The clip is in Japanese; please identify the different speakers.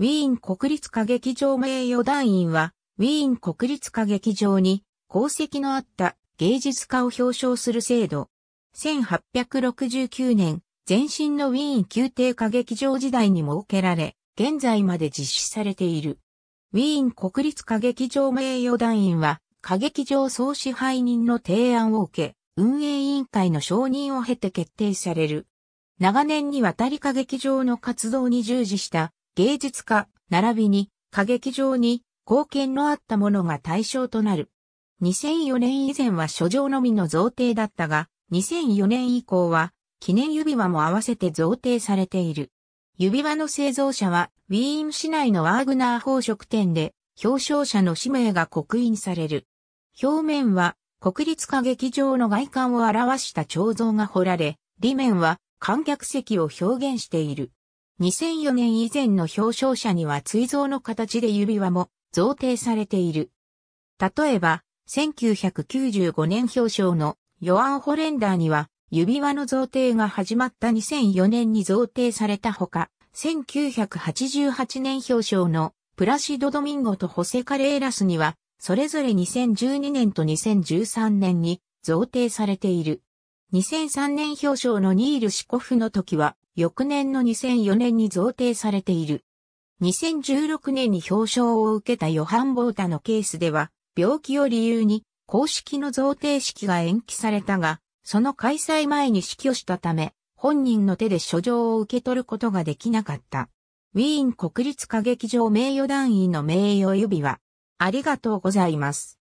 Speaker 1: ウィ
Speaker 2: ーン国立歌劇場名誉団員は、ウィーン国立歌劇場に功績のあった芸術家を表彰する制度。1869年、前身のウィーン宮廷歌劇場時代に設けられ、現在まで実施されている。ウィーン国立歌劇場名誉団員は、歌劇場総支配人の提案を受け、運営委員会の承認を経て決定される。長年にわたり歌劇場の活動に従事した芸術家、並びに歌劇場に貢献のあったものが対象となる。2004年以前は書状のみの贈呈だったが、2004年以降は記念指輪も合わせて贈呈されている。指輪の製造者はウィーン市内のワーグナー宝飾店で表彰者の氏名が刻印される。表面は国立歌劇場の外観を表した彫像が彫られ、裏面は観客席を表現している。2004年以前の表彰者には追贈の形で指輪も贈呈されている。例えば、1995年表彰のヨアン・ホレンダーには指輪の贈呈が始まった2004年に贈呈されたほか、1988年表彰のプラシド・ドミンゴとホセ・カレーラスには、それぞれ2012年と2013年に贈呈されている。2003年表彰のニール・シコフの時は、翌年の2004年に贈呈されている。2016年に表彰を受けたヨハン・ボータのケースでは、病気を理由に公式の贈呈式が延期されたが、その開催前に死去したため、本人の手で書状を受け取ることができなかった。ウィーン国立歌劇場名誉団員の名誉指輪。ありがとうございます。